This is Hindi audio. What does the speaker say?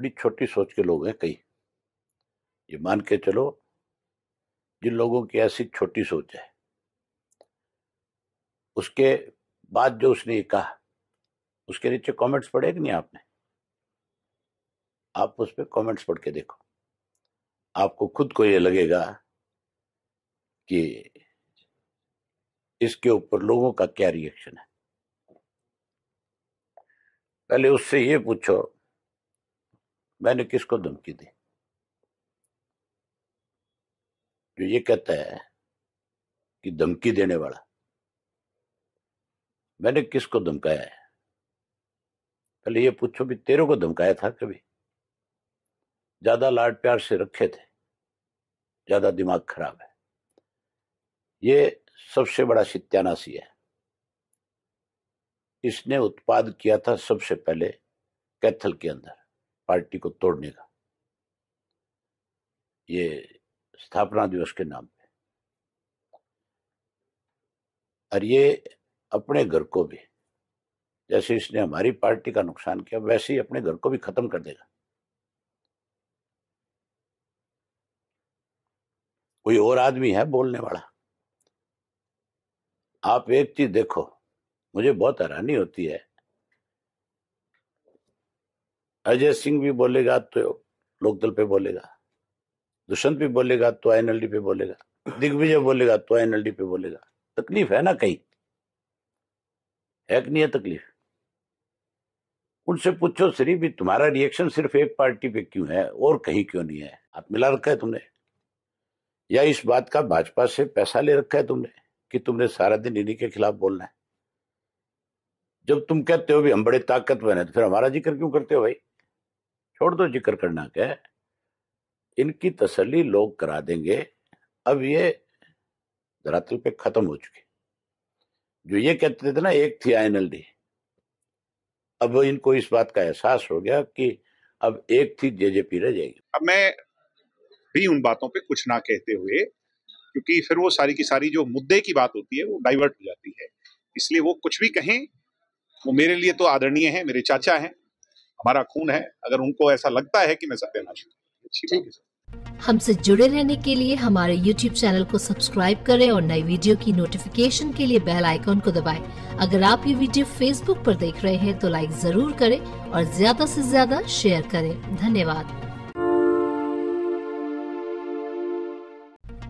बड़ी छोटी सोच के लोग हैं कई ये मान के चलो जिन लोगों की ऐसी छोटी सोच है उसके बाद जो उसने कहा उसके नीचे कमेंट्स पढ़े कि नहीं आपने आप उस पर कॉमेंट्स पढ़ के देखो आपको खुद को ये लगेगा कि इसके ऊपर लोगों का क्या रिएक्शन है पहले उससे ये पूछो मैंने किसको धमकी दी जो ये कहता है कि धमकी देने वाला मैंने किसको धमकाया है पहले ये पूछो भी तेरे को धमकाया था कभी ज्यादा लाड प्यार से रखे थे ज्यादा दिमाग खराब है ये सबसे बड़ा सित्यानाशी है इसने उत्पाद किया था सबसे पहले कैथल के अंदर पार्टी को तोड़ने का ये स्थापना दिवस के नाम पे और ये अपने घर को भी जैसे इसने हमारी पार्टी का नुकसान किया वैसे ही अपने घर को भी खत्म कर देगा कोई और आदमी है बोलने वाला आप एक चीज देखो मुझे बहुत हैरानी होती है अजय सिंह भी बोलेगा तो लोकदल पे बोलेगा दुष्यंत भी बोलेगा तो एनएलडी पे बोलेगा दिग्विजय बोलेगा तो एनएलडी पे बोलेगा तकलीफ है ना कहीं एक नहीं है तकलीफ उनसे पूछो श्री भी तुम्हारा रिएक्शन सिर्फ एक पार्टी पे क्यों है और कहीं क्यों नहीं है आप मिला रखा है तुमने या इस बात का भाजपा से पैसा ले रखा है तुमने कि तुमने सारा दिन इन्हीं के खिलाफ बोलना है जब तुम कहते हो भी हम बड़े ताकतवर हैं तो फिर हमारा जिक्र क्यों करते हो भाई छोड़ दो जिक्र करना के इनकी तसली लोग करा देंगे अब ये धरातल पे खत्म हो चुके जो ये कहते थे ना एक थी डी अब इनको इस बात का एहसास हो गया कि अब एक थी जे पी रह जाएगी अब मैं भी उन बातों पे कुछ ना कहते हुए क्योंकि फिर वो सारी की सारी जो मुद्दे की बात होती है वो डाइवर्ट हो जाती है इसलिए वो कुछ भी कहें वो मेरे लिए तो आदरणीय है मेरे चाचा हैं हमारा खून है अगर उनको ऐसा लगता है कि मैं सत्यानाशी ठीक हमसे जुड़े रहने के लिए हमारे YouTube चैनल को सब्सक्राइब करें और नई वीडियो की नोटिफिकेशन के लिए बेल आइकॉन को दबाएं। अगर आप ये वीडियो Facebook पर देख रहे हैं तो लाइक जरूर करें और ज्यादा से ज्यादा शेयर करें धन्यवाद